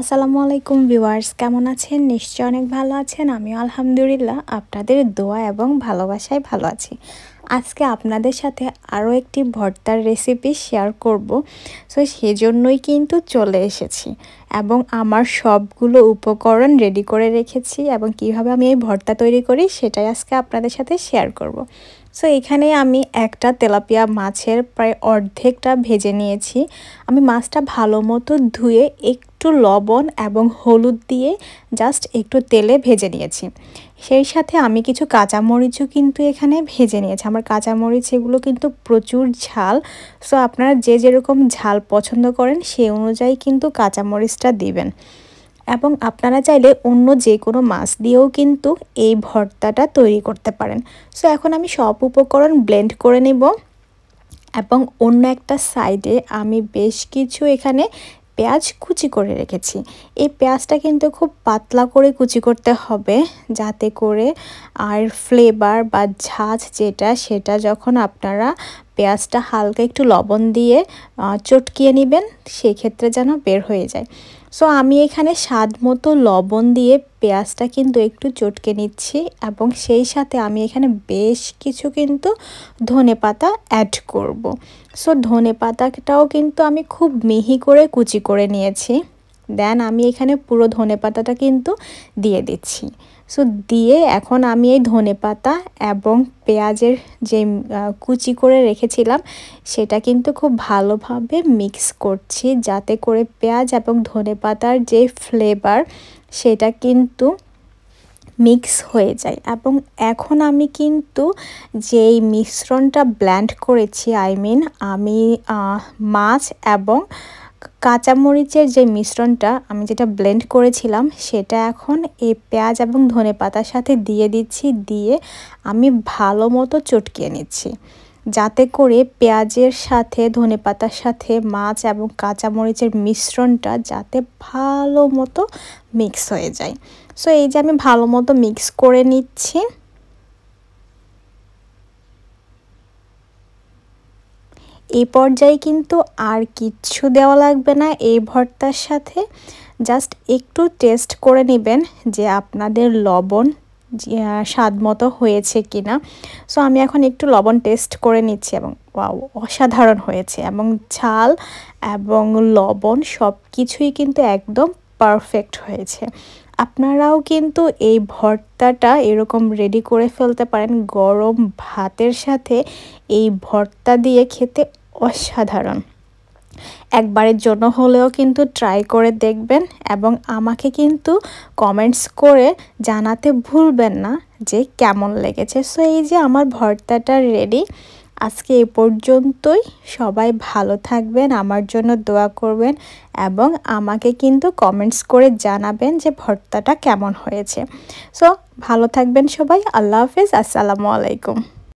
আসসালামু আলাইকুম ভিউয়ার্স কেমন আছেন নিশ্চয় অনেক ভালো আছেন আমি আলহামদুলিল্লাহ আপনাদের দোয়া এবং ভালোবাসায় ভালো আছি আজকে আপনাদের সাথে আরও একটি ভর্তার রেসিপি শেয়ার করব সো সেজন্যই কিন্তু চলে এসেছি এবং আমার সবগুলো উপকরণ রেডি করে রেখেছি এবং কিভাবে আমি এই ভর্তা তৈরি করি সেটাই আজকে আপনাদের সাথে শেয়ার করব। সো এখানে আমি একটা তেলাপিয়া মাছের প্রায় অর্ধেকটা ভেজে নিয়েছি আমি মাছটা ভালো মতো ধুয়ে একটু লবণ এবং হলুদ দিয়ে জাস্ট একটু তেলে ভেজে নিয়েছি সেই সাথে আমি কিছু কাঁচামরিচও কিন্তু এখানে ভেজে নিয়েছি আমার কাঁচামরিচ এগুলো কিন্তু প্রচুর ঝাল সো আপনারা যে যেরকম ঝাল পছন্দ করেন সেই অনুযায়ী কিন্তু কাঁচামরিচটা দিবেন এবং আপনারা চাইলে অন্য যে কোনো মাছ দিয়েও কিন্তু এই ভর্তাটা তৈরি করতে পারেন সো এখন আমি সব উপকরণ ব্লেন্ড করে নেব এবং অন্য একটা সাইডে আমি বেশ কিছু এখানে পেঁয়াজ কুচি করে রেখেছি এই পেঁয়াজটা কিন্তু খুব পাতলা করে কুচি করতে হবে যাতে করে আর ফ্লেভার বা ঝাঁঝ যেটা সেটা যখন আপনারা পেঁয়াজটা হালকা একটু লবণ দিয়ে চটকিয়ে নেবেন সেক্ষেত্রে যেন বের হয়ে যায় সো আমি এখানে স্বাদ মতো লবণ দিয়ে পেঁয়াজটা কিন্তু একটু চটকে নিচ্ছি এবং সেই সাথে আমি এখানে বেশ কিছু কিন্তু ধনে পাতা অ্যাড করব। সো ধনে পাতাটাও কিন্তু আমি খুব মিহি করে কুচি করে নিয়েছি দেন আমি এখানে পুরো ধনে পাতাটা কিন্তু দিয়ে দিচ্ছি সো দিয়ে এখন আমি এই ধনে পাতা এবং পেঁয়াজের যে কুচি করে রেখেছিলাম সেটা কিন্তু খুব ভালোভাবে মিক্স করছি যাতে করে পেঁয়াজ এবং ধনে পাতার যে ফ্লেভার সেটা কিন্তু মিক্স হয়ে যায় এবং এখন আমি কিন্তু যেই মিশ্রণটা ব্ল্যান্ড করেছি আই মিন আমি মাছ এবং কাঁচামরিচের যে মিশ্রণটা আমি যেটা ব্লেন্ড করেছিলাম সেটা এখন এই পেঁয়াজ এবং ধনে পাতার সাথে দিয়ে দিচ্ছি দিয়ে আমি ভালো মতো চটকিয়ে নিচ্ছি যাতে করে পেঁয়াজের সাথে ধনে পাতার সাথে মাছ এবং কাঁচামরিচের মিশ্রণটা যাতে ভালো মতো মিক্স হয়ে যায় সো এই যে আমি ভালো মতো মিক্স করে নিচ্ছি এই পর্যায়ে কিন্তু আর কিচ্ছু দেওয়া লাগবে না এই ভর্তার সাথে জাস্ট একটু টেস্ট করে নেবেন যে আপনাদের লবণ স্বাদ মতো হয়েছে কি না সো আমি এখন একটু লবণ টেস্ট করে নিচ্ছি এবং অসাধারণ হয়েছে এবং ঝাল এবং লবণ সব কিছুই কিন্তু একদম পারফেক্ট হয়েছে আপনারাও কিন্তু এই ভর্তাটা এরকম রেডি করে ফেলতে পারেন গরম ভাতের সাথে এই ভর্তা দিয়ে খেতে অসাধারণ একবারের জন্য হলেও কিন্তু ট্রাই করে দেখবেন এবং আমাকে কিন্তু কমেন্টস করে জানাতে ভুলবেন না যে কেমন লেগেছে সো এই যে আমার ভর্তাটা রেডি আজকে এ পর্যন্তই সবাই ভালো থাকবেন আমার জন্য দোয়া করবেন এবং আমাকে কিন্তু কমেন্টস করে জানাবেন যে ভর্তাটা কেমন হয়েছে সো ভালো থাকবেন সবাই আল্লাহ হাফিজ আসসালামু আলাইকুম